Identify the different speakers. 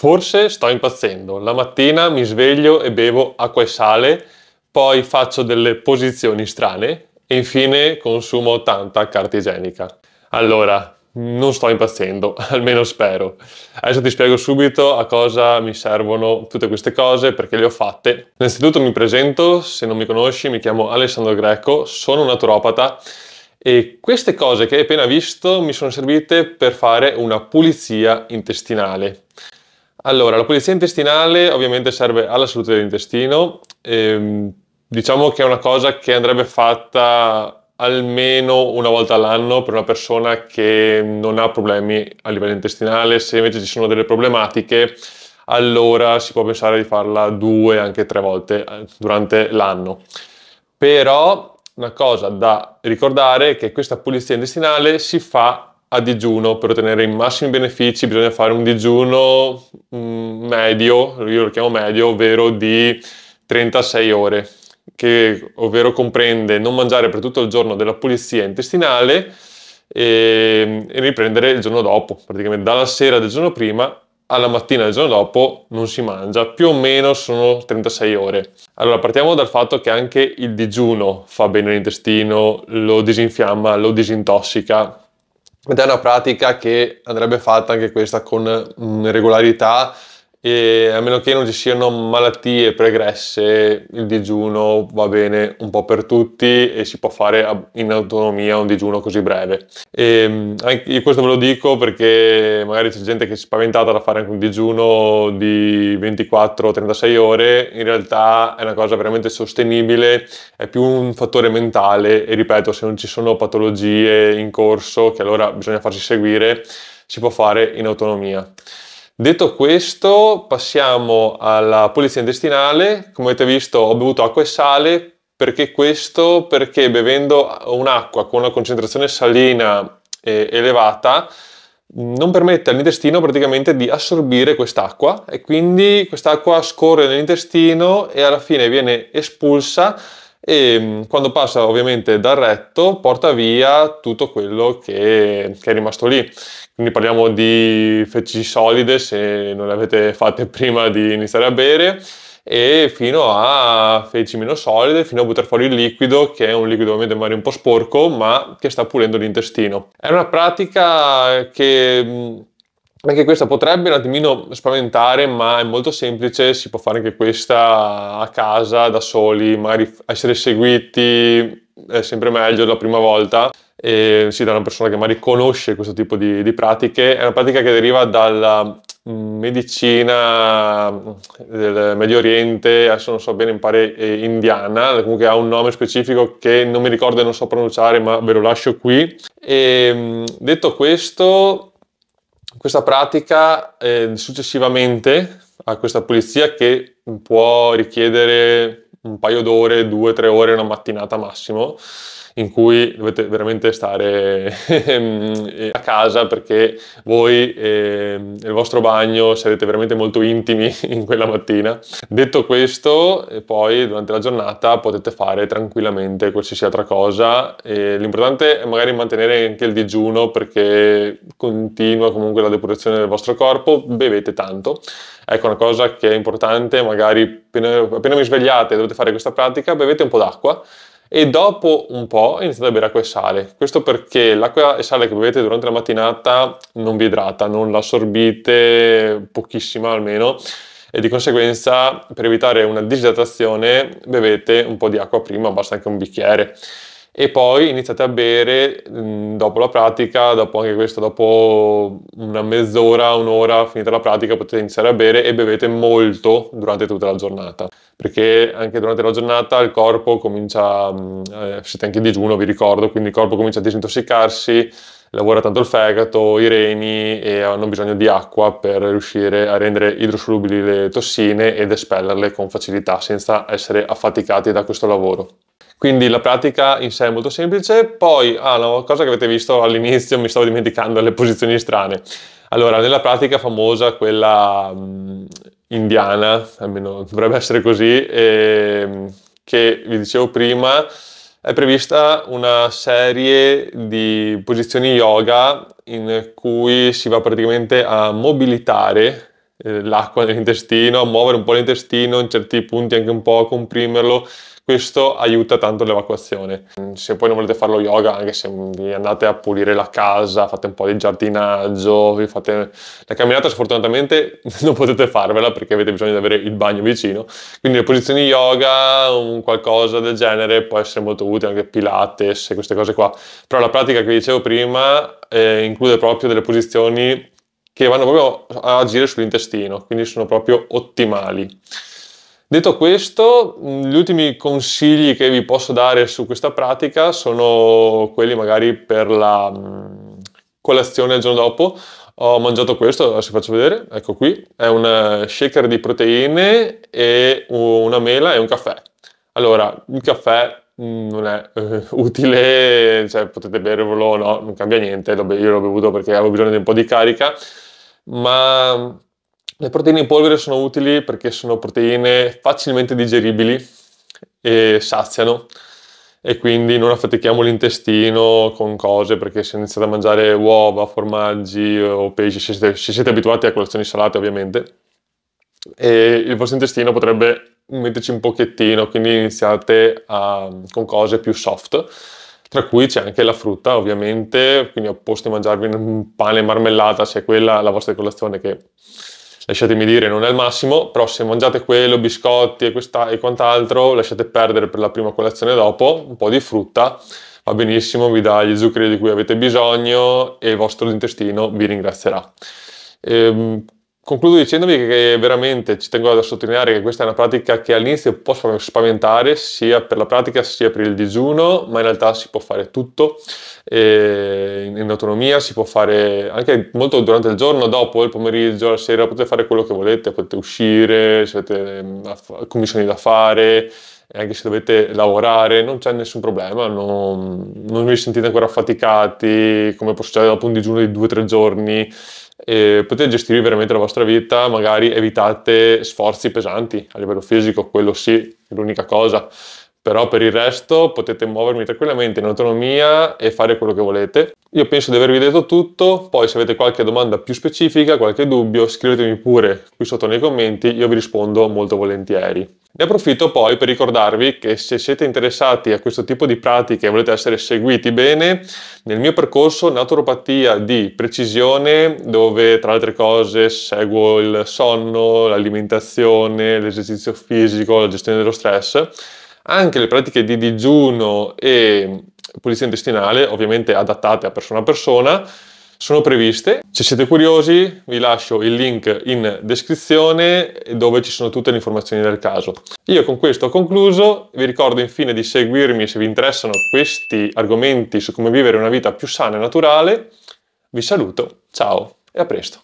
Speaker 1: Forse sto impazzendo. La mattina mi sveglio e bevo acqua e sale, poi faccio delle posizioni strane e infine consumo tanta carta igienica. Allora, non sto impazzendo, almeno spero. Adesso ti spiego subito a cosa mi servono tutte queste cose, perché le ho fatte. Innanzitutto mi presento, se non mi conosci mi chiamo Alessandro Greco, sono un naturopata e queste cose che hai appena visto mi sono servite per fare una pulizia intestinale. Allora, la pulizia intestinale ovviamente serve alla salute dell'intestino. Ehm, diciamo che è una cosa che andrebbe fatta almeno una volta all'anno per una persona che non ha problemi a livello intestinale. Se invece ci sono delle problematiche, allora si può pensare di farla due, anche tre volte eh, durante l'anno. Però una cosa da ricordare è che questa pulizia intestinale si fa a digiuno per ottenere i massimi benefici bisogna fare un digiuno mm, medio, io lo chiamo medio, ovvero di 36 ore, che ovvero comprende non mangiare per tutto il giorno della pulizia intestinale e, ehm, e riprendere il giorno dopo, praticamente dalla sera del giorno prima alla mattina del giorno dopo non si mangia, più o meno sono 36 ore. Allora partiamo dal fatto che anche il digiuno fa bene all'intestino, lo disinfiamma, lo disintossica ed è una pratica che andrebbe fatta anche questa con mm, regolarità e a meno che non ci siano malattie pregresse, il digiuno va bene un po' per tutti e si può fare in autonomia un digiuno così breve. Ehm, e io questo ve lo dico perché magari c'è gente che si è spaventata da fare anche un digiuno di 24-36 ore, in realtà è una cosa veramente sostenibile, è più un fattore mentale e ripeto, se non ci sono patologie in corso, che allora bisogna farsi seguire, si può fare in autonomia. Detto questo, passiamo alla pulizia intestinale. Come avete visto, ho bevuto acqua e sale. Perché questo? Perché bevendo un'acqua con una concentrazione salina eh, elevata non permette all'intestino praticamente di assorbire quest'acqua e quindi quest'acqua scorre nell'intestino e alla fine viene espulsa e mm, quando passa ovviamente dal retto porta via tutto quello che, che è rimasto lì. Quindi parliamo di feci solide se non le avete fatte prima di iniziare a bere e fino a feci meno solide, fino a buttare fuori il liquido, che è un liquido ovviamente magari un po' sporco, ma che sta pulendo l'intestino. È una pratica che mm, anche questa potrebbe un attimino spaventare, ma è molto semplice, si può fare anche questa a casa, da soli, magari essere seguiti è sempre meglio la prima volta, e sì, da una persona che magari conosce questo tipo di, di pratiche, è una pratica che deriva dalla mm, medicina mm, del Medio Oriente, adesso non so bene, mi pare indiana, comunque ha un nome specifico che non mi ricordo e non so pronunciare, ma ve lo lascio qui. E mm, detto questo, questa pratica eh, successivamente a questa pulizia che può richiedere un paio d'ore, due, tre ore, una mattinata massimo, in cui dovete veramente stare ehm, eh, a casa perché voi e ehm, il vostro bagno sarete veramente molto intimi in quella mattina. Detto questo, eh, poi durante la giornata potete fare tranquillamente qualsiasi altra cosa. l'importante è magari mantenere anche il digiuno perché continua comunque la depurazione del vostro corpo, bevete tanto. Ecco una cosa che è importante, magari appena, appena mi svegliate e dovete fare questa pratica, bevete un po' d'acqua e dopo un po' iniziate a bere acqua e sale. Questo perché l'acqua e sale che bevete durante la mattinata non vi idrata, non l'assorbite assorbite pochissima almeno e di conseguenza per evitare una disidratazione bevete un po' di acqua prima, basta anche un bicchiere e poi iniziate a bere mh, mm, dopo la pratica, dopo anche questo, dopo una mezz'ora, un'ora finita la pratica potete iniziare a bere e bevete molto durante tutta la giornata, perché anche durante la giornata il corpo comincia, mh, mm, eh, siete anche in digiuno vi ricordo, quindi il corpo comincia a disintossicarsi, lavora tanto il fegato, i reni e hanno bisogno di acqua per riuscire a rendere idrosolubili le tossine ed espellerle con facilità senza essere affaticati da questo lavoro. Quindi la pratica in sé è molto semplice. Poi, ah, una cosa che avete visto all'inizio, mi stavo dimenticando le posizioni strane. Allora, nella pratica famosa, quella mh, mm, indiana, almeno dovrebbe essere così, e, ehm, che vi dicevo prima, è prevista una serie di posizioni yoga in cui si va praticamente a mobilitare eh, l'acqua nell'intestino, a muovere un po' l'intestino, in certi punti anche un po' a comprimerlo, questo aiuta tanto l'evacuazione. Mm, se poi non volete fare lo yoga, anche se mm, vi andate a pulire la casa, fate un po' di giardinaggio, vi fate la camminata, sfortunatamente non potete farvela perché avete bisogno di avere il bagno vicino. Quindi le posizioni yoga, un qualcosa del genere, può essere molto utile, anche pilates e queste cose qua. Però la pratica che vi dicevo prima eh, include proprio delle posizioni che vanno proprio a agire sull'intestino, quindi sono proprio ottimali. Detto questo, mm, gli ultimi consigli che vi posso dare su questa pratica sono quelli magari per la mm, colazione il giorno dopo. Ho mangiato questo, adesso vi faccio vedere, ecco qui, è un eh, shaker di proteine e una mela e un caffè. Allora, il caffè mm, non è eh, utile, cioè potete bervelo o no, non cambia niente, io l'ho bevuto perché avevo bisogno di un po' di carica, ma le proteine in polvere sono utili perché sono proteine facilmente digeribili e saziano e quindi non affatichiamo l'intestino con cose perché se iniziate a mangiare uova, formaggi o pesci, se siete, se siete abituati a colazioni salate ovviamente, il vostro intestino potrebbe metterci un pochettino, quindi iniziate a, con cose più soft tra cui c'è anche la frutta ovviamente, quindi a posto di mangiarvi un pane e marmellata, se è quella la vostra colazione che lasciatemi dire non è il massimo, però se mangiate quello, biscotti e, questa, e quant'altro, lasciate perdere per la prima colazione dopo, un po' di frutta, va benissimo, vi dà gli zuccheri di cui avete bisogno e il vostro intestino vi ringrazierà. Ehm, Concludo dicendovi che veramente ci tengo a sottolineare che questa è una pratica che all'inizio può spaventare sia per la pratica sia per il digiuno, ma in realtà si può fare tutto in autonomia, si può fare anche molto durante il giorno, dopo, il pomeriggio, la sera, potete fare quello che volete, potete uscire, se avete mm, commissioni da fare, anche se dovete lavorare, non c'è nessun problema, non, non vi sentite ancora affaticati, come può succedere dopo un digiuno di 2-3 giorni, eh, potete gestire veramente la vostra vita, magari evitate sforzi pesanti a livello fisico, quello sì, è l'unica cosa però per il resto potete muovermi tranquillamente in autonomia e fare quello che volete. Io penso di avervi detto tutto, poi se avete qualche domanda più specifica, qualche dubbio, scrivetemi pure qui sotto nei commenti, io vi rispondo molto volentieri. Ne approfitto poi per ricordarvi che se siete interessati a questo tipo di pratiche e volete essere seguiti bene, nel mio percorso naturopatia di precisione, dove tra le altre cose seguo il sonno, l'alimentazione, l'esercizio fisico, la gestione dello stress, anche le pratiche di digiuno e pulizia intestinale, ovviamente adattate a persona a persona, sono previste. Se siete curiosi vi lascio il link in descrizione dove ci sono tutte le informazioni del caso. Io con questo ho concluso, vi ricordo infine di seguirmi se vi interessano questi argomenti su come vivere una vita più sana e naturale. Vi saluto, ciao e a presto.